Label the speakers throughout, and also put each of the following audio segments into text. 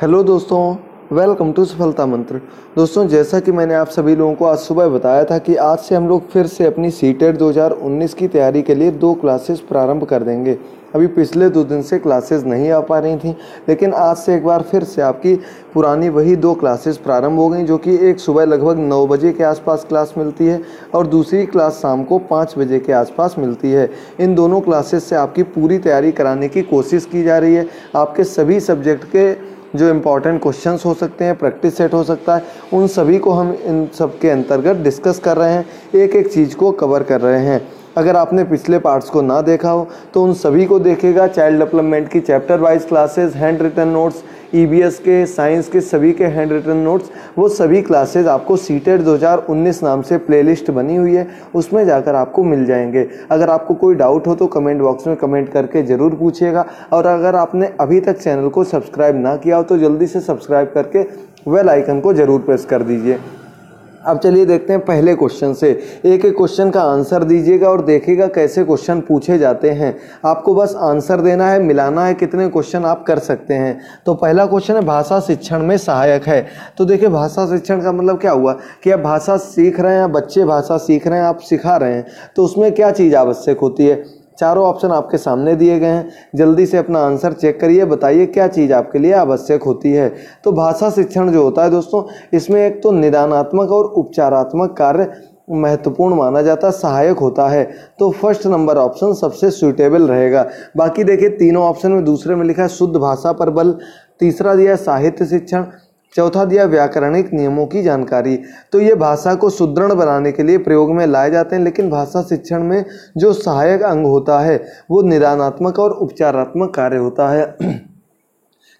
Speaker 1: hello दोस्तों welcome to सफलता मंत्र दोस्तों जैसा कि मैंने आप सभी लोगों को आज सुबह बताया था कि आज से हम लोग फिर से अपनी सी टेट e दो की तैयारी के लिए दो क्लासेस प्रारंभ कर देंगे अभी पिछले दो दिन से क्लासेस नहीं आ पा रही थी लेकिन आज से एक बार फिर से आपकी पुरानी वही दो क्लासेस प्रारंभ हो गई जो कि एक सुबह लगभग नौ बजे के आसपास क्लास मिलती है और दूसरी क्लास शाम को पाँच बजे के आसपास मिलती है इन दोनों क्लासेस से आपकी पूरी तैयारी कराने की कोशिश की जा रही है आपके सभी सब्जेक्ट के जो इम्पॉर्टेंट क्वेश्चन हो सकते हैं प्रैक्टिस सेट हो सकता है उन सभी को हम इन सब के अंतर्गत डिस्कस कर रहे हैं एक एक चीज़ को कवर कर रहे हैं अगर आपने पिछले पार्ट्स को ना देखा हो तो उन सभी को देखेगा चाइल्ड डेवलपमेंट की chapter wise classes hand written notes ई e के साइंस के सभी के हैंड रिटन नोट्स वो सभी क्लासेज आपको सीटेड 2019 नाम से प्लेलिस्ट बनी हुई है उसमें जाकर आपको मिल जाएंगे अगर आपको कोई डाउट हो तो कमेंट बॉक्स में कमेंट करके ज़रूर पूछिएगा और अगर आपने अभी तक चैनल को सब्सक्राइब ना किया हो तो जल्दी से सब्सक्राइब करके वेल आइकन को ज़रूर प्रेस कर दीजिए अब चलिए देखते हैं पहले क्वेश्चन से एक एक क्वेश्चन का आंसर दीजिएगा और देखिएगा कैसे क्वेश्चन पूछे जाते हैं आपको बस आंसर देना है मिलाना है कितने क्वेश्चन आप कर सकते हैं तो पहला क्वेश्चन है भाषा शिक्षण में सहायक है तो देखिए भाषा शिक्षण का मतलब क्या हुआ कि आप भाषा सीख रहे हैं बच्चे भाषा सीख रहे हैं आप सिखा रहे हैं तो उसमें क्या चीज़ आवश्यक होती है चारों ऑप्शन आपके सामने दिए गए हैं जल्दी से अपना आंसर चेक करिए बताइए क्या चीज़ आपके लिए आवश्यक होती है तो भाषा शिक्षण जो होता है दोस्तों इसमें एक तो निदानात्मक और उपचारात्मक कार्य महत्वपूर्ण माना जाता सहायक होता है तो फर्स्ट नंबर ऑप्शन सबसे सुइटेबल रहेगा बाकी देखिए तीनों ऑप्शन में दूसरे में लिखा है शुद्ध भाषा पर बल तीसरा दिया साहित्य शिक्षण चौथा दिया व्याकरणिक नियमों की जानकारी तो ये भाषा को सुदृढ़ बनाने के लिए प्रयोग में लाए जाते हैं लेकिन भाषा शिक्षण में जो सहायक अंग होता है वो निदानात्मक और उपचारात्मक कार्य होता है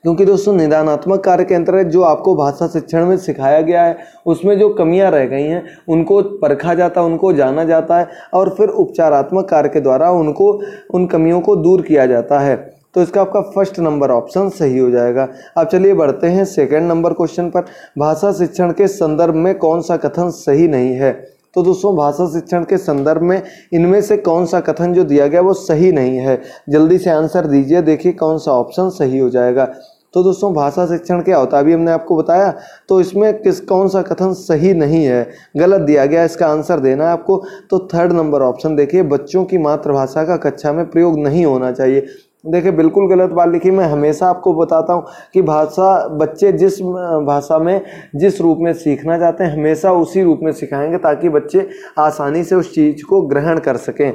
Speaker 1: क्योंकि दोस्तों निदानात्मक कार्य के अंतर्गत जो आपको भाषा शिक्षण में सिखाया गया है उसमें जो कमियां रह गई हैं उनको परखा जाता है उनको जाना जाता है और फिर उपचारात्मक कार्य के द्वारा उनको उन कमियों को दूर किया जाता है तो इसका आपका फर्स्ट नंबर ऑप्शन सही हो जाएगा अब चलिए बढ़ते हैं सेकंड नंबर क्वेश्चन पर भाषा शिक्षण के संदर्भ में कौन सा कथन सही नहीं है तो दोस्तों भाषा शिक्षण के संदर्भ में इनमें से कौन सा कथन जो दिया गया वो सही नहीं है जल्दी से आंसर दीजिए देखिए कौन सा ऑप्शन सही हो जाएगा तो दोस्तों भाषा शिक्षण के अवताबी हमने आपको बताया तो इसमें किस कौन सा कथन सही नहीं है गलत दिया गया इसका आंसर देना है आपको तो थर्ड नंबर ऑप्शन देखिए बच्चों की मातृभाषा का कक्षा में प्रयोग नहीं होना चाहिए देखिए बिल्कुल गलत बात लिखी मैं हमेशा आपको बताता हूँ कि भाषा बच्चे जिस भाषा में जिस रूप में सीखना चाहते हैं हमेशा उसी रूप में सिखाएंगे ताकि बच्चे आसानी से उस चीज़ को ग्रहण कर सकें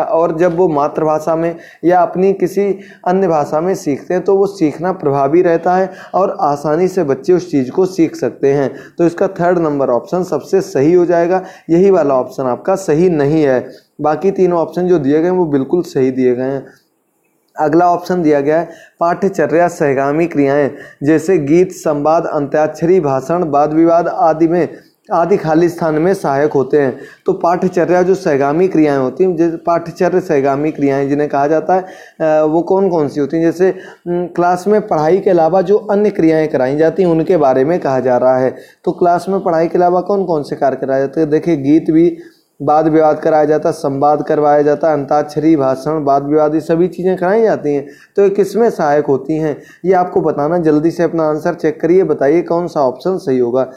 Speaker 1: और जब वो मातृभाषा में या अपनी किसी अन्य भाषा में सीखते हैं तो वो सीखना प्रभावी रहता है और आसानी से बच्चे उस चीज़ को सीख सकते हैं तो इसका थर्ड नंबर ऑप्शन सबसे सही हो जाएगा यही वाला ऑप्शन आपका सही नहीं है बाकी तीनों ऑप्शन जो दिए गए हैं वो बिल्कुल सही दिए गए हैं अगला ऑप्शन दिया गया है पाठ्यचर्या सहगामी क्रियाएं जैसे गीत संवाद अंत्याक्षरी भाषण वाद विवाद आदि में आदि खाली स्थान में सहायक होते हैं तो पाठ्यचर्या जो सहगामी क्रियाएं होती हैं जैसे पाठ्यचर्य सहगामी क्रियाएं जिन्हें कहा जाता है वो कौन कौन सी होती हैं जैसे क्लास में पढ़ाई के अलावा जो अन्य क्रियाएं कराई जाती हैं उनके बारे में कहा जा रहा है तो क्लास में पढ़ाई के अलावा कौन कौन से कार्य कराए जाते हैं देखिए गीत भी वाद विवाद कराया जाता संवाद करवाया जाता अंताक्षरी भाषण वाद विवाद ये सभी चीज़ें कराई जाती हैं तो ये किस में सहायक होती हैं ये आपको बताना जल्दी से अपना आंसर चेक करिए बताइए कौन सा ऑप्शन सही होगा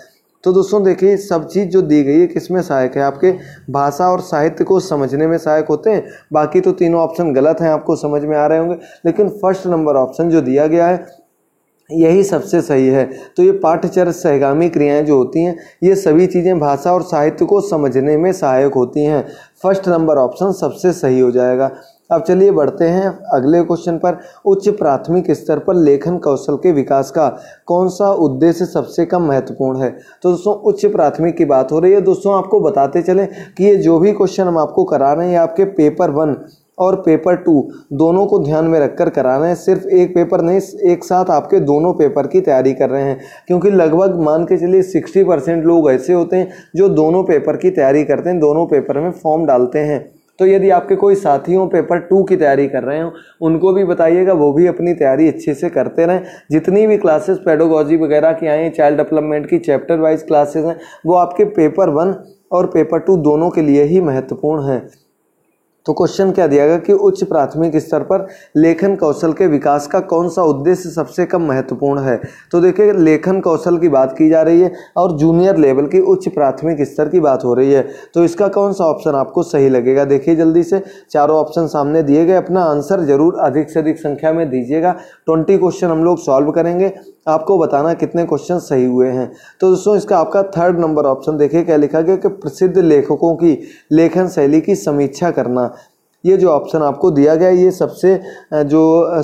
Speaker 1: तो दोस्तों देखिए सब चीज़ जो दी गई है किस में सहायक है आपके भाषा और साहित्य को समझने में सहायक होते हैं बाकी तो तीनों ऑप्शन गलत हैं आपको समझ में आ रहे होंगे लेकिन फर्स्ट नंबर ऑप्शन जो दिया गया है यही सबसे सही है तो ये पाठचर सहगामी क्रियाएं जो होती हैं ये सभी चीज़ें भाषा और साहित्य को समझने में सहायक होती हैं फर्स्ट नंबर ऑप्शन सबसे सही हो जाएगा अब चलिए बढ़ते हैं अगले क्वेश्चन पर उच्च प्राथमिक स्तर पर लेखन कौशल के विकास का कौन सा उद्देश्य सबसे कम महत्वपूर्ण है तो दोस्तों उच्च प्राथमिक की बात हो रही है दोस्तों आपको बताते चलें कि ये जो भी क्वेश्चन हम आपको करा रहे हैं आपके पेपर वन और पेपर टू दोनों को ध्यान में रखकर करा रहे हैं सिर्फ एक पेपर नहीं एक साथ आपके दोनों पेपर की तैयारी कर रहे हैं क्योंकि लगभग मान के चलिए सिक्सटी परसेंट लोग ऐसे होते हैं जो दोनों पेपर की तैयारी करते हैं दोनों पेपर में फॉर्म डालते हैं तो यदि आपके कोई साथी हों पेपर टू की तैयारी कर रहे हो उनको भी बताइएगा वो भी अपनी तैयारी अच्छे से करते रहें जितनी भी क्लासेस पेडोगोजी वगैरह की आए हैं चाइल्ड डेवलपमेंट की चैप्टर वाइज क्लासेस हैं वो आपके पेपर वन और पेपर टू दोनों के लिए ही महत्वपूर्ण हैं तो क्वेश्चन क्या दिया गया कि उच्च प्राथमिक स्तर पर लेखन कौशल के विकास का कौन सा उद्देश्य सबसे कम महत्वपूर्ण है तो देखिए लेखन कौशल की बात की जा रही है और जूनियर लेवल की उच्च प्राथमिक स्तर की बात हो रही है तो इसका कौन सा ऑप्शन आपको सही लगेगा देखिए जल्दी से चारों ऑप्शन सामने दिए गए अपना आंसर जरूर अधिक से अधिक संख्या में दीजिएगा ट्वेंटी क्वेश्चन हम लोग सॉल्व करेंगे आपको बताना कितने क्वेश्चन सही हुए हैं तो दोस्तों इसका आपका थर्ड नंबर ऑप्शन देखिए क्या लिखा गया कि प्रसिद्ध लेखकों की लेखन शैली की समीक्षा करना ये जो ऑप्शन आपको दिया गया है ये सबसे जो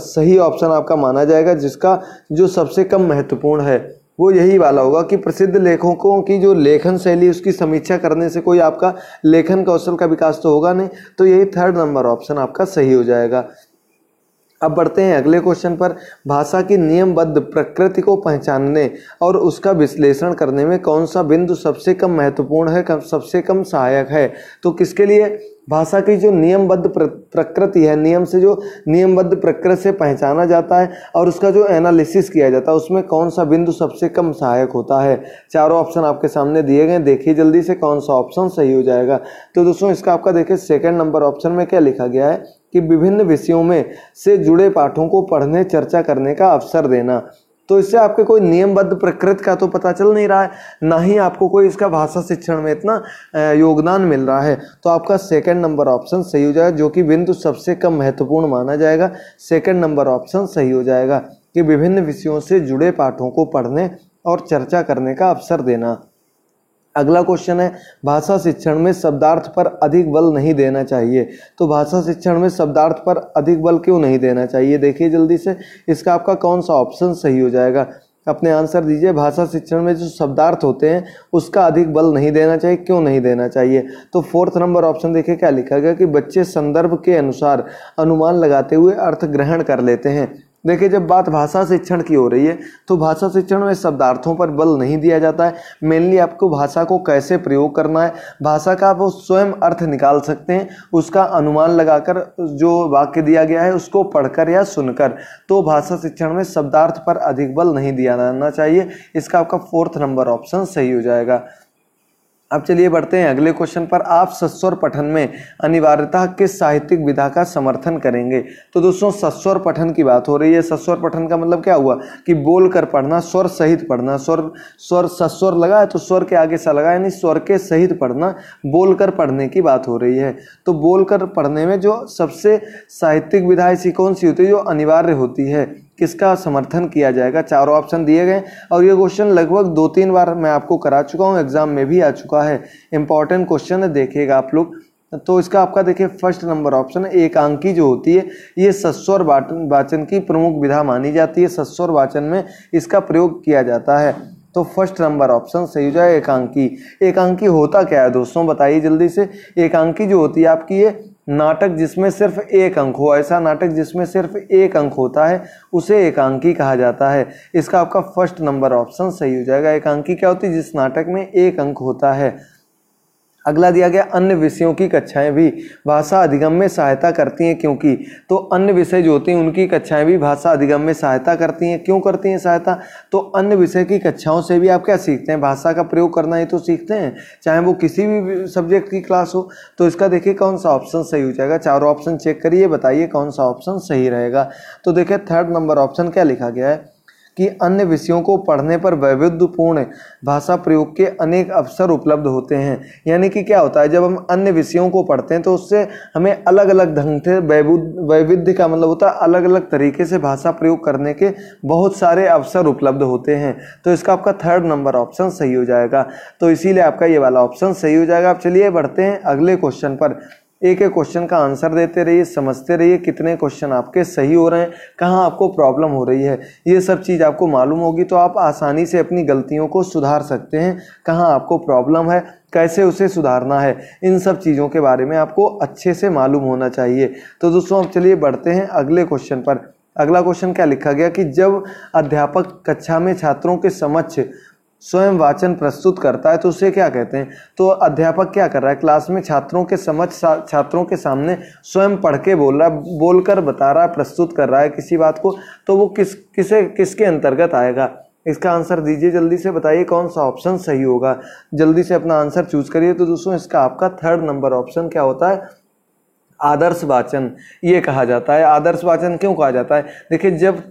Speaker 1: सही ऑप्शन आपका माना जाएगा जिसका जो सबसे कम महत्वपूर्ण है वो यही वाला होगा कि प्रसिद्ध लेखकों की जो लेखन शैली उसकी समीक्षा करने से कोई आपका लेखन कौशल का विकास तो होगा नहीं तो यही थर्ड नंबर ऑप्शन आपका सही हो जाएगा अब बढ़ते हैं अगले क्वेश्चन पर भाषा की नियमबद्ध प्रकृति को पहचानने और उसका विश्लेषण करने में कौन सा बिंदु सबसे कम महत्वपूर्ण है कम सबसे कम सहायक है तो किसके लिए भाषा की जो नियमबद्ध प्रकृति है नियम से जो नियमबद्ध प्रकृति से पहचाना जाता है और उसका जो एनालिसिस किया जाता है उसमें कौन सा बिंदु सबसे कम सहायक होता है चारों ऑप्शन आपके सामने दिए गए देखिए जल्दी से कौन सा ऑप्शन सही हो जाएगा तो दोस्तों इसका आपका देखिए सेकंड नंबर ऑप्शन में क्या लिखा गया है कि विभिन्न विषयों में से जुड़े पाठों को पढ़ने चर्चा करने का अवसर देना तो इससे आपके कोई नियमबद्ध प्रकृति का तो पता चल नहीं रहा है ना ही आपको कोई इसका भाषा शिक्षण में इतना योगदान मिल रहा है तो आपका सेकंड नंबर ऑप्शन सही हो जाएगा जो कि बिंदु सबसे कम महत्वपूर्ण माना जाएगा सेकंड नंबर ऑप्शन सही हो जाएगा कि विभिन्न विषयों से जुड़े पाठों को पढ़ने और चर्चा करने का अवसर देना अगला क्वेश्चन है भाषा शिक्षण में शब्दार्थ पर अधिक बल नहीं देना चाहिए तो भाषा शिक्षण में शब्दार्थ पर अधिक बल क्यों नहीं देना चाहिए देखिए जल्दी से इसका आपका कौन सा ऑप्शन सही हो जाएगा अपने आंसर दीजिए भाषा शिक्षण में जो शब्दार्थ होते हैं उसका अधिक बल नहीं देना चाहिए क्यों नहीं देना चाहिए तो फोर्थ नंबर ऑप्शन देखिए क्या लिखा गया कि बच्चे संदर्भ के अनुसार अनुमान लगाते हुए अर्थ ग्रहण कर लेते हैं देखिए जब बात भाषा शिक्षण की हो रही है तो भाषा शिक्षण में शब्दार्थों पर बल नहीं दिया जाता है मेनली आपको भाषा को कैसे प्रयोग करना है भाषा का आप स्वयं अर्थ निकाल सकते हैं उसका अनुमान लगाकर जो वाक्य दिया गया है उसको पढ़कर या सुनकर तो भाषा शिक्षण में शब्दार्थ पर अधिक बल नहीं दिया जाना चाहिए इसका आपका फोर्थ नंबर ऑप्शन सही हो जाएगा अब चलिए बढ़ते हैं अगले क्वेश्चन पर आप सस्वर पठन में अनिवार्यता किस साहित्यिक विधा का समर्थन करेंगे तो दोस्तों सस्वर पठन की बात हो रही है सस्वर पठन का मतलब क्या हुआ कि बोल कर पढ़ना स्वर सहित पढ़ना स्वर स्वर सस्वर लगा है तो स्वर के आगे सा लगा यानी स्वर के सहित पढ़ना बोल कर पढ़ने की बात हो रही है तो बोल कर पढ़ने में जो सबसे साहित्यिक विधा ऐसी कौन सी होती है जो अनिवार्य होती है किसका समर्थन किया जाएगा चारों ऑप्शन दिए गए और ये क्वेश्चन लगभग दो तीन बार मैं आपको करा चुका हूँ एग्जाम में भी आ चुका है इंपॉर्टेंट क्वेश्चन है देखिएगा आप लोग तो इसका आपका देखिए फर्स्ट नंबर ऑप्शन एकांकी जो होती है ये सस्वर वाचन की प्रमुख विधा मानी जाती है सस्वर वाचन में इसका प्रयोग किया जाता है तो फर्स्ट नंबर ऑप्शन सही हो जाए एकांकी एकांकी होता क्या है दोस्तों बताइए जल्दी से एकांकी जो होती है आपकी ये नाटक जिसमें सिर्फ एक अंक हो ऐसा नाटक जिसमें सिर्फ एक अंक होता है उसे एकांकी कहा जाता है इसका आपका फर्स्ट नंबर ऑप्शन सही हो जाएगा एकांकी क्या होती है जिस नाटक में एक अंक होता है अगला दिया गया अन्य विषयों की कक्षाएं भी भाषा अधिगम में सहायता करती हैं क्योंकि तो अन्य विषय जो होते हैं उनकी कक्षाएं भी भाषा अधिगम में सहायता करती हैं क्यों करती हैं सहायता तो अन्य विषय की कक्षाओं से भी आप क्या सीखते हैं भाषा का प्रयोग करना ही तो सीखते हैं चाहे वो किसी भी सब्जेक्ट की क्लास हो तो इसका देखिए कौन सा ऑप्शन सही हो जाएगा चारों ऑप्शन चेक करिए बताइए कौन सा ऑप्शन सही रहेगा तो देखिए थर्ड नंबर ऑप्शन क्या लिखा गया है कि अन्य विषयों को पढ़ने पर वैविध्यपूर्ण भाषा प्रयोग के अनेक अवसर उपलब्ध होते हैं यानी कि क्या होता है जब हम अन्य विषयों को पढ़ते हैं तो उससे हमें अलग अलग ढंग से वैविध्य का मतलब होता है अलग अलग तरीके से भाषा प्रयोग करने के बहुत सारे अवसर उपलब्ध होते हैं तो इसका आपका थर्ड नंबर ऑप्शन सही हो जाएगा तो इसीलिए आपका ये वाला ऑप्शन सही हो जाएगा आप चलिए बढ़ते हैं अगले क्वेश्चन पर एक एक क्वेश्चन का आंसर देते रहिए समझते रहिए कितने क्वेश्चन आपके सही हो रहे हैं कहाँ आपको प्रॉब्लम हो रही है ये सब चीज़ आपको मालूम होगी तो आप आसानी से अपनी गलतियों को सुधार सकते हैं कहाँ आपको प्रॉब्लम है कैसे उसे सुधारना है इन सब चीज़ों के बारे में आपको अच्छे से मालूम होना चाहिए तो दोस्तों अब चलिए बढ़ते हैं अगले क्वेश्चन पर अगला क्वेश्चन क्या लिखा गया कि जब अध्यापक कक्षा में छात्रों के समक्ष स्वयं वाचन प्रस्तुत करता है तो उसे क्या कहते हैं तो अध्यापक क्या कर रहा है क्लास में छात्रों के समझ छात्रों के सामने स्वयं पढ़ के बोल रहा है बोल कर बता रहा है प्रस्तुत कर रहा है किसी बात को तो वो किस किसे किसके अंतर्गत आएगा इसका आंसर दीजिए जल्दी से बताइए कौन सा ऑप्शन सही होगा जल्दी से अपना आंसर चूज करिए तो दोस्तों इसका आपका थर्ड नंबर ऑप्शन क्या होता है आदर्श वाचन ये कहा जाता है आदर्श वाचन क्यों कहा जाता है देखिए जब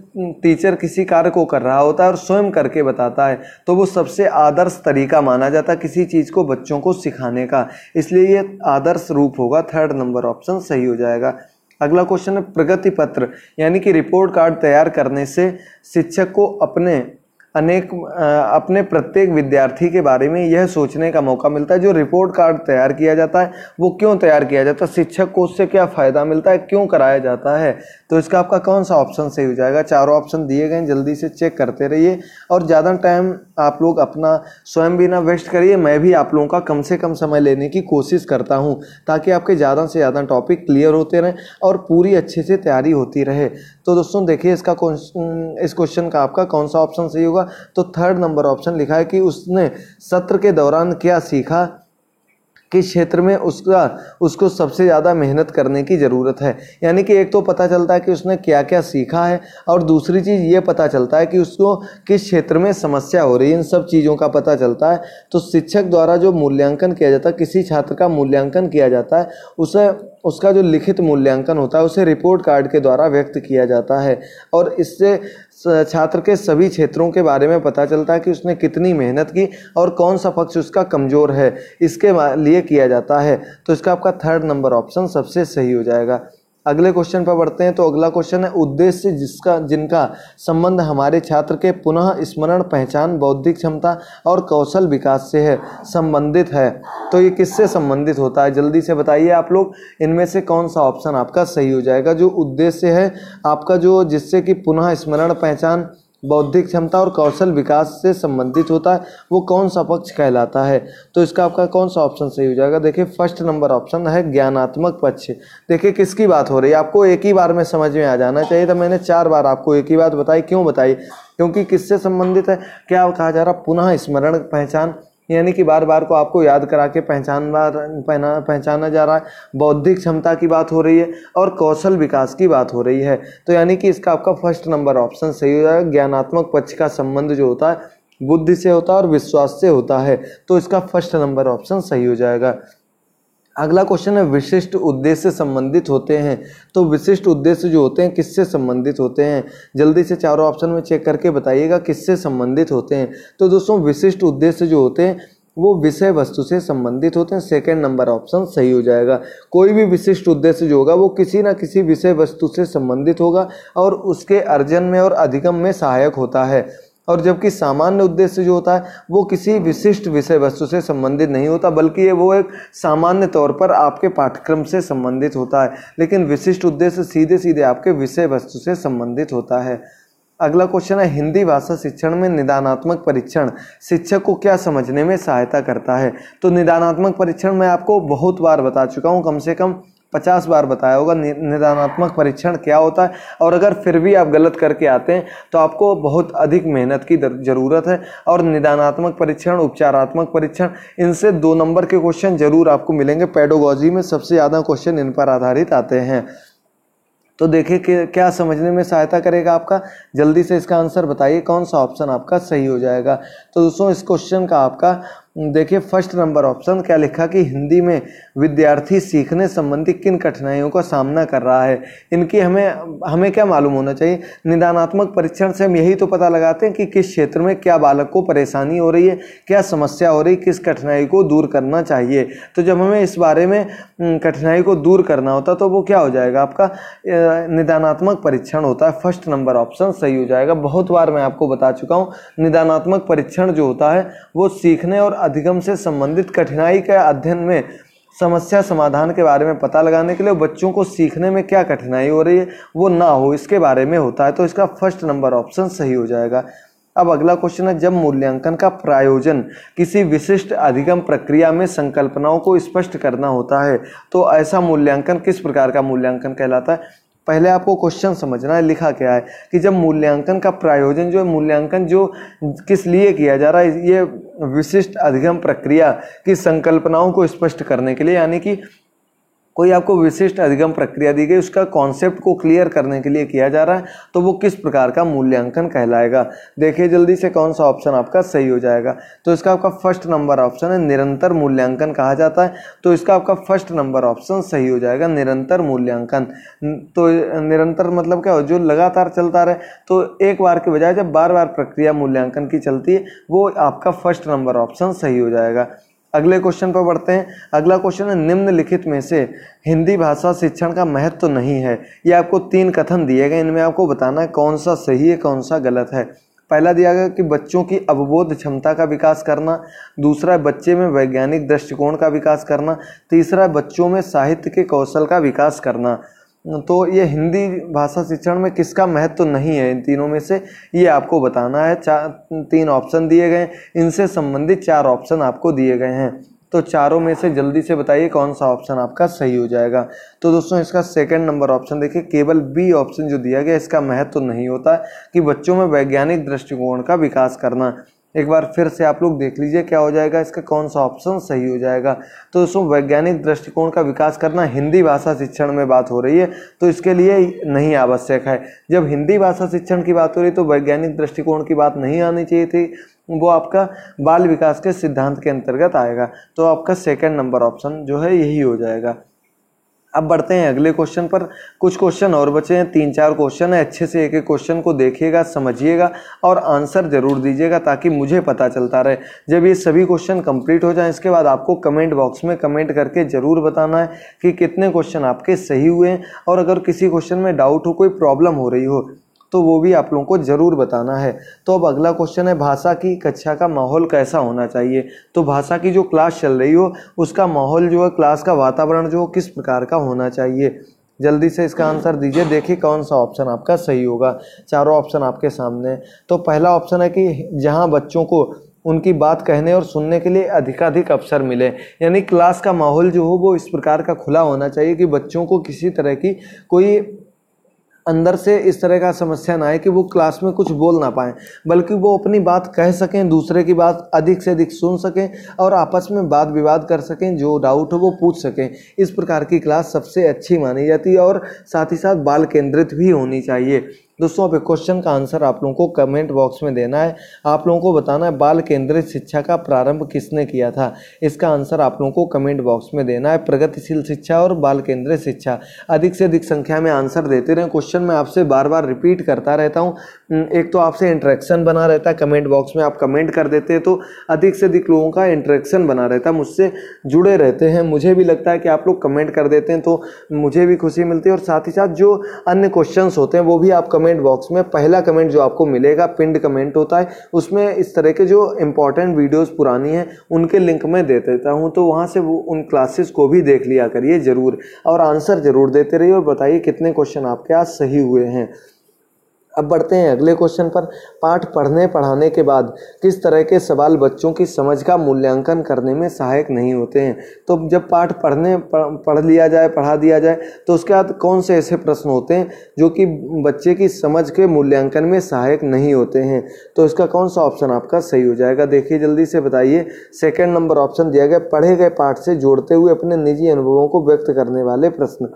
Speaker 1: टीचर किसी कार्य को कर रहा होता है और स्वयं करके बताता है तो वो सबसे आदर्श तरीका माना जाता है किसी चीज़ को बच्चों को सिखाने का इसलिए ये आदर्श रूप होगा थर्ड नंबर ऑप्शन सही हो जाएगा अगला क्वेश्चन है प्रगति पत्र यानी कि रिपोर्ट कार्ड तैयार करने से शिक्षक को अपने अनेक अपने प्रत्येक विद्यार्थी के बारे में यह सोचने का मौका मिलता है जो रिपोर्ट कार्ड तैयार किया जाता है वो क्यों तैयार किया जाता है शिक्षक को उससे क्या फ़ायदा मिलता है क्यों कराया जाता है तो इसका आपका कौन सा ऑप्शन सही हो जाएगा चारों ऑप्शन दिए गए जल्दी से चेक करते रहिए और ज़्यादा टाइम आप लोग अपना स्वयं भी ना वेस्ट करिए मैं भी आप लोगों का कम से कम समय लेने की कोशिश करता हूँ ताकि आपके ज़्यादा से ज़्यादा टॉपिक क्लियर होते रहें और पूरी अच्छे से तैयारी होती रहे तो दोस्तों देखिए इसका इस क्वेश्चन का आपका कौन सा ऑप्शन सही होगा होगा तो थर्ड नंबर ऑप्शन लिखा है कि उसने सत्र के दौरान क्या सीखा किस क्षेत्र में उसका उसको सबसे ज़्यादा मेहनत करने की ज़रूरत है यानी कि एक तो पता चलता है कि उसने क्या क्या सीखा है और दूसरी चीज़ ये पता चलता है कि उसको किस क्षेत्र में समस्या हो रही है इन सब चीज़ों का पता चलता है तो शिक्षक द्वारा जो मूल्यांकन किया जाता है किसी छात्र का मूल्यांकन किया जाता है उसे उसका जो लिखित मूल्यांकन होता है उसे रिपोर्ट कार्ड के द्वारा व्यक्त किया जाता है और इससे छात्र के सभी क्षेत्रों के बारे में पता चलता है कि उसने कितनी मेहनत की और कौन सा पक्ष उसका कमज़ोर है इसके लिए किया जाता है तो इसका आपका थर्ड नंबर ऑप्शन सबसे सही हो जाएगा अगले क्वेश्चन पर बढ़ते हैं तो अगला क्वेश्चन है उद्देश्य जिसका जिनका संबंध हमारे छात्र के पुनः स्मरण पहचान बौद्धिक क्षमता और कौशल विकास से है संबंधित है तो ये किससे संबंधित होता है जल्दी से बताइए आप लोग इनमें से कौन सा ऑप्शन आपका सही हो जाएगा जो उद्देश्य है आपका जो जिससे कि पुनः स्मरण पहचान बौद्धिक क्षमता और कौशल विकास से संबंधित होता है वो कौन सा पक्ष कहलाता है तो इसका आपका कौन सा ऑप्शन सही हो जाएगा देखिए फर्स्ट नंबर ऑप्शन है ज्ञानात्मक पक्ष देखिए किसकी बात हो रही है आपको एक ही बार में समझ में आ जाना चाहिए था मैंने चार बार आपको एक ही बात बताई क्यों बताई क्योंकि किससे संबंधित है क्या कहा जा रहा पुनः स्मरण पहचान यानी कि बार बार को आपको याद करा के पहचान बार पहना पहचाना जा रहा है बौद्धिक क्षमता की बात हो रही है और कौशल विकास की बात हो रही है तो यानी कि इसका आपका फर्स्ट नंबर ऑप्शन सही हो जाएगा ज्ञानात्मक पक्ष का संबंध जो होता है बुद्धि से होता है और विश्वास से होता है तो इसका फर्स्ट नंबर ऑप्शन सही हो जाएगा अगला क्वेश्चन है विशिष्ट उद्देश्य संबंधित होते हैं तो विशिष्ट उद्देश्य जो होते हैं किससे संबंधित होते हैं जल्दी से चारों ऑप्शन में चेक करके बताइएगा किससे संबंधित होते हैं तो दोस्तों विशिष्ट उद्देश्य जो होते हैं वो विषय वस्तु से संबंधित होते हैं सेकेंड नंबर ऑप्शन सही हो जाएगा कोई भी विशिष्ट उद्देश्य जो होगा वो किसी ना किसी विषय वस्तु से संबंधित होगा और उसके अर्जन में और अधिगम में सहायक होता है और जबकि सामान्य उद्देश्य जो होता है वो किसी विशिष्ट विषय वस्तु से संबंधित नहीं होता बल्कि ये वो एक सामान्य तौर पर आपके पाठ्यक्रम से संबंधित होता है लेकिन विशिष्ट उद्देश्य सीधे सीधे आपके विषय वस्तु से संबंधित होता है अगला क्वेश्चन है हिंदी भाषा शिक्षण में निदानात्मक परीक्षण शिक्षक को क्या समझने में सहायता करता है तो निदानात्मक परीक्षण मैं आपको बहुत बार बता चुका हूँ कम से कम पचास बार बताया होगा निदानात्मक परीक्षण क्या होता है और अगर फिर भी आप गलत करके आते हैं तो आपको बहुत अधिक मेहनत की ज़रूरत है और निदानात्मक परीक्षण उपचारात्मक परीक्षण इनसे दो नंबर के क्वेश्चन ज़रूर आपको मिलेंगे पेडोगॉजी में सबसे ज़्यादा क्वेश्चन इन पर आधारित आते हैं तो देखिए कि क्या समझने में सहायता करेगा आपका जल्दी से इसका आंसर बताइए कौन सा ऑप्शन आपका सही हो जाएगा तो दोस्तों इस क्वेश्चन का आपका देखिए फर्स्ट नंबर ऑप्शन क्या लिखा कि हिंदी में विद्यार्थी सीखने संबंधी किन कठिनाइयों का सामना कर रहा है इनकी हमें हमें क्या मालूम होना चाहिए निदानात्मक परीक्षण से हम यही तो पता लगाते हैं कि किस क्षेत्र में क्या बालक को परेशानी हो रही है क्या समस्या हो रही है किस कठिनाई को दूर करना चाहिए तो जब हमें इस बारे में कठिनाई को दूर करना होता तो वो क्या हो जाएगा आपका निदानात्मक परीक्षण होता है फर्स्ट नंबर ऑप्शन सही हो जाएगा बहुत बार मैं आपको बता चुका हूँ निदानात्मक परीक्षण जो होता है वो सीखने और अधिगम से संबंधित कठिनाई के अध्ययन में समस्या समाधान के बारे में पता लगाने के लिए बच्चों को सीखने में क्या कठिनाई हो रही है वो ना हो इसके बारे में होता है तो इसका फर्स्ट नंबर ऑप्शन सही हो जाएगा अब अगला क्वेश्चन है जब मूल्यांकन का प्रायोजन किसी विशिष्ट अधिगम प्रक्रिया में संकल्पनाओं को स्पष्ट करना होता है तो ऐसा मूल्यांकन किस प्रकार का मूल्यांकन कहलाता है पहले आपको क्वेश्चन समझना है लिखा क्या है कि जब मूल्यांकन का प्रायोजन जो है मूल्यांकन जो किस लिए किया जा रहा है ये विशिष्ट अधिगम प्रक्रिया की संकल्पनाओं को स्पष्ट करने के लिए यानी कि कोई आपको विशिष्ट अधिगम प्रक्रिया दी गई उसका कॉन्सेप्ट को क्लियर करने के लिए किया जा रहा है तो वो किस प्रकार का मूल्यांकन कहलाएगा देखिए जल्दी से कौन सा ऑप्शन आपका सही हो जाएगा तो इसका आपका फर्स्ट नंबर ऑप्शन है निरंतर मूल्यांकन कहा जाता है तो इसका आपका फर्स्ट नंबर ऑप्शन सही हो जाएगा निरंतर मूल्यांकन तो निरंतर मतलब क्या हो जो लगातार चलता रहे तो एक बार के बजाय जब बार बार प्रक्रिया मूल्यांकन की चलती है वो आपका फर्स्ट नंबर ऑप्शन सही हो जाएगा अगले क्वेश्चन पर बढ़ते हैं अगला क्वेश्चन है निम्नलिखित में से हिंदी भाषा शिक्षण का महत्व तो नहीं है ये आपको तीन कथन दिए गए इनमें आपको बताना है कौन सा सही है कौन सा गलत है पहला दिया गया कि बच्चों की अवबोध क्षमता का विकास करना दूसरा बच्चे में वैज्ञानिक दृष्टिकोण का विकास करना तीसरा बच्चों में साहित्य के कौशल का विकास करना तो ये हिंदी भाषा शिक्षण में किसका महत्व तो नहीं है इन तीनों में से ये आपको बताना है चार तीन ऑप्शन दिए गए इनसे संबंधित चार ऑप्शन आपको दिए गए हैं तो चारों में से जल्दी से बताइए कौन सा ऑप्शन आपका सही हो जाएगा तो दोस्तों इसका सेकंड नंबर ऑप्शन देखिए केवल बी ऑप्शन जो दिया गया इसका महत्व तो नहीं होता कि बच्चों में वैज्ञानिक दृष्टिकोण का विकास करना एक बार फिर से आप लोग देख लीजिए क्या हो जाएगा इसका कौन सा ऑप्शन सही हो जाएगा तो दोस्तों वैज्ञानिक दृष्टिकोण का विकास करना हिंदी भाषा शिक्षण में बात हो रही है तो इसके लिए नहीं आवश्यक है जब हिंदी भाषा शिक्षण की बात हो रही तो वैज्ञानिक दृष्टिकोण की बात नहीं आनी चाहिए थी वो आपका बाल विकास के सिद्धांत के अंतर्गत आएगा तो आपका सेकेंड नंबर ऑप्शन जो है यही हो जाएगा अब बढ़ते हैं अगले क्वेश्चन पर कुछ क्वेश्चन और बचे हैं तीन चार क्वेश्चन है अच्छे से एक एक क्वेश्चन को देखिएगा समझिएगा और आंसर जरूर दीजिएगा ताकि मुझे पता चलता रहे जब ये सभी क्वेश्चन कंप्लीट हो जाए इसके बाद आपको कमेंट बॉक्स में कमेंट करके ज़रूर बताना है कि कितने क्वेश्चन आपके सही हुए हैं और अगर किसी क्वेश्चन में डाउट हो कोई प्रॉब्लम हो रही हो तो वो भी आप लोगों को ज़रूर बताना है तो अब अगला क्वेश्चन है भाषा की कक्षा का माहौल कैसा होना चाहिए तो भाषा की जो क्लास चल रही हो उसका माहौल जो है क्लास का वातावरण जो किस प्रकार का होना चाहिए जल्दी से इसका आंसर दीजिए देखिए कौन सा ऑप्शन आपका सही होगा चारों ऑप्शन आपके सामने तो पहला ऑप्शन है कि जहाँ बच्चों को उनकी बात कहने और सुनने के लिए अधिकाधिक अवसर मिले यानी क्लास का माहौल जो हो वो इस प्रकार का खुला होना चाहिए कि बच्चों को किसी तरह की कोई अंदर से इस तरह का समस्या ना आए कि वो क्लास में कुछ बोल ना पाएँ बल्कि वो अपनी बात कह सकें दूसरे की बात अधिक से अधिक सुन सकें और आपस में बात विवाद कर सकें जो डाउट हो वो पूछ सकें इस प्रकार की क्लास सबसे अच्छी मानी जाती है और साथ ही साथ बाल केंद्रित भी होनी चाहिए दोस्तों अब क्वेश्चन का आंसर आप लोगों को कमेंट बॉक्स में देना है आप लोगों को बताना है बाल केंद्रित शिक्षा का प्रारंभ किसने किया था इसका आंसर आप लोगों को कमेंट बॉक्स में देना है प्रगतिशील शिक्षा और बाल केंद्रित शिक्षा अधिक से अधिक संख्या में आंसर देते रहें क्वेश्चन मैं आपसे बार बार रिपीट करता रहता हूँ हम्म, एक तो आपसे इंट्रैक्शन बना रहता है कमेंट बॉक्स में आप कमेंट कर देते हैं तो अधिक से अधिक लोगों का इंट्रैक्शन बना रहता है मुझसे जुड़े रहते हैं मुझे भी लगता है कि आप लोग कमेंट कर देते हैं तो मुझे भी खुशी मिलती है और साथ ही साथ जो अन्य क्वेश्चन होते हैं वो भी आप कमेंट कमेंट बॉक्स में पहला कमेंट जो आपको मिलेगा पिंड कमेंट होता है उसमें इस तरह के जो इंपॉर्टेंट वीडियोस पुरानी हैं उनके लिंक में दे देता हूँ तो वहाँ से वो उन क्लासेस को भी देख लिया करिए ज़रूर और आंसर ज़रूर देते रहिए और बताइए कितने क्वेश्चन आपके आज सही हुए हैं अब बढ़ते हैं अगले क्वेश्चन पर पाठ पढ़ने पढ़ाने के बाद किस तरह के सवाल बच्चों की समझ का मूल्यांकन करने में सहायक नहीं होते हैं तो जब पाठ पढ़ने पढ़ लिया जाए पढ़ा दिया जाए तो उसके बाद कौन से ऐसे प्रश्न होते हैं जो कि बच्चे की समझ के मूल्यांकन में सहायक नहीं होते हैं तो इसका कौन सा ऑप्शन आपका सही हो जाएगा देखिए जल्दी से बताइए सेकेंड नंबर ऑप्शन दिया गया पढ़े गए पाठ से जोड़ते हुए अपने निजी अनुभवों को व्यक्त करने वाले प्रश्न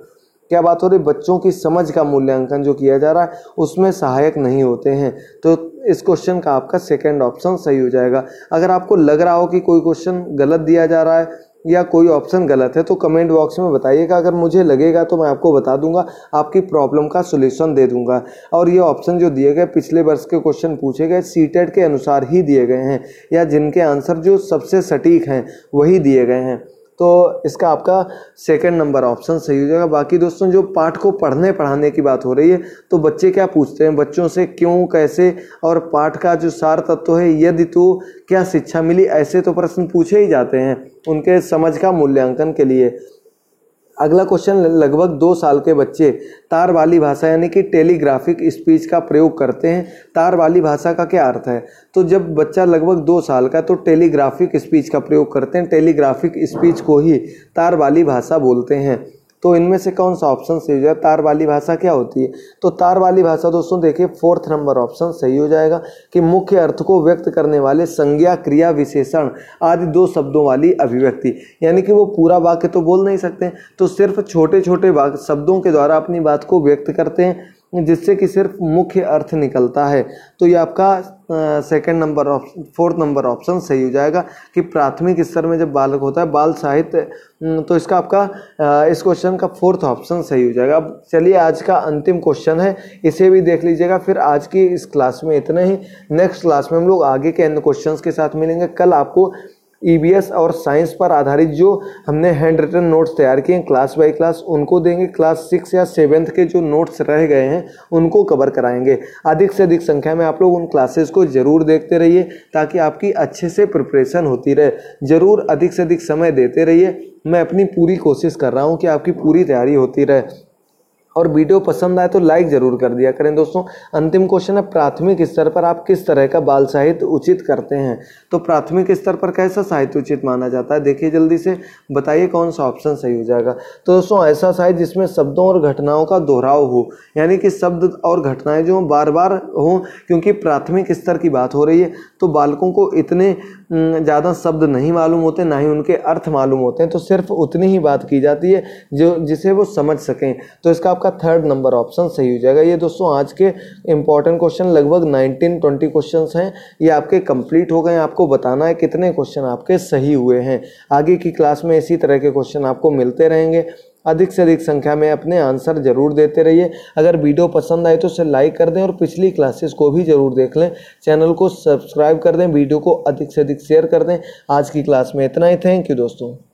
Speaker 1: क्या बात हो रही बच्चों की समझ का मूल्यांकन जो किया जा रहा है उसमें सहायक नहीं होते हैं तो इस क्वेश्चन का आपका सेकेंड ऑप्शन सही हो जाएगा अगर आपको लग रहा हो कि कोई क्वेश्चन गलत दिया जा रहा है या कोई ऑप्शन गलत है तो कमेंट बॉक्स में बताइएगा अगर मुझे लगेगा तो मैं आपको बता दूंगा आपकी प्रॉब्लम का सोल्यूशन दे दूंगा और ये ऑप्शन जो दिए गए पिछले वर्ष के क्वेश्चन पूछे गए सीटेट e के अनुसार ही दिए गए हैं या जिनके आंसर जो सबसे सटीक हैं वही दिए गए हैं तो इसका आपका सेकंड नंबर ऑप्शन सही हो जाएगा बाकी दोस्तों जो पाठ को पढ़ने पढ़ाने की बात हो रही है तो बच्चे क्या पूछते हैं बच्चों से क्यों कैसे और पाठ का जो सार तत्व है यदि तो क्या शिक्षा मिली ऐसे तो प्रश्न पूछे ही जाते हैं उनके समझ का मूल्यांकन के लिए अगला क्वेश्चन लगभग दो साल के बच्चे तार वाली भाषा यानी कि टेलीग्राफिक स्पीच का प्रयोग करते हैं तार वाली भाषा का क्या अर्थ है तो जब बच्चा लगभग दो साल का तो टेलीग्राफिक स्पीच का प्रयोग करते हैं टेलीग्राफिक स्पीच को ही तार वाली भाषा बोलते हैं तो इनमें से कौन सा ऑप्शन सही हो जाएगा तार वाली भाषा क्या होती है तो तार वाली भाषा दोस्तों देखिए फोर्थ नंबर ऑप्शन सही हो जाएगा कि मुख्य अर्थ को व्यक्त करने वाले संज्ञा क्रिया विशेषण आदि दो शब्दों वाली अभिव्यक्ति यानी कि वो पूरा वाक्य तो बोल नहीं सकते तो सिर्फ छोटे छोटे शब्दों के द्वारा अपनी बात को व्यक्त करते हैं जिससे कि सिर्फ मुख्य अर्थ निकलता है तो ये आपका second number option fourth number option सही हो जाएगा कि प्राथमिक स्तर में जब बालक होता है बाल साहित्य तो इसका आपका इस क्वेश्चन का फोर्थ ऑप्शन सही हो जाएगा अब चलिए आज का अंतिम क्वेश्चन है इसे भी देख लीजिएगा फिर आज की इस क्लास में इतना ही नेक्स्ट क्लास में हम लोग आगे के अन्य क्वेश्चन के साथ मिलेंगे कल आपको ई e और साइंस पर आधारित जो हमने हैंड रिटन नोट्स तैयार किए हैं क्लास बाई क्लास उनको देंगे क्लास सिक्स या सेवन्थ के जो नोट्स रह गए हैं उनको कवर कराएंगे अधिक से अधिक संख्या में आप लोग उन क्लासेस को ज़रूर देखते रहिए ताकि आपकी अच्छे से प्रिपरेशन होती रहे ज़रूर अधिक से अधिक समय देते रहिए मैं अपनी पूरी कोशिश कर रहा हूँ कि आपकी पूरी तैयारी होती रहे और वीडियो पसंद आए तो लाइक ज़रूर कर दिया करें दोस्तों अंतिम क्वेश्चन है प्राथमिक स्तर पर आप किस तरह का बाल साहित्य उचित करते हैं तो प्राथमिक स्तर पर कैसा साहित्य उचित माना जाता है देखिए जल्दी से बताइए कौन सा ऑप्शन सही हो जाएगा तो दोस्तों ऐसा साहित्य जिसमें शब्दों और घटनाओं का दोहराव हो यानी कि शब्द और घटनाएँ जो बार बार हों क्योंकि प्राथमिक स्तर की बात हो रही है तो बालकों को इतने ज़्यादा शब्द नहीं मालूम होते ना ही उनके अर्थ मालूम होते हैं तो सिर्फ उतनी ही बात की जाती है जो जिसे वो समझ सकें तो इसका आपका आपका थर्ड नंबर ऑप्शन सही हो जाएगा ये दोस्तों आज के इंपॉर्टेंट क्वेश्चन लगभग 19 20 क्वेश्चन हैं ये आपके कंप्लीट हो गए आपको बताना है कितने क्वेश्चन आपके सही हुए हैं आगे की क्लास में इसी तरह के क्वेश्चन आपको मिलते रहेंगे अधिक से अधिक संख्या में अपने आंसर जरूर देते रहिए अगर वीडियो पसंद आए तो उसे लाइक कर दें और पिछली क्लासेस को भी जरूर देख लें चैनल को सब्सक्राइब कर दें वीडियो को अधिक से अधिक शेयर कर दें आज की क्लास में इतना ही थैंक यू दोस्तों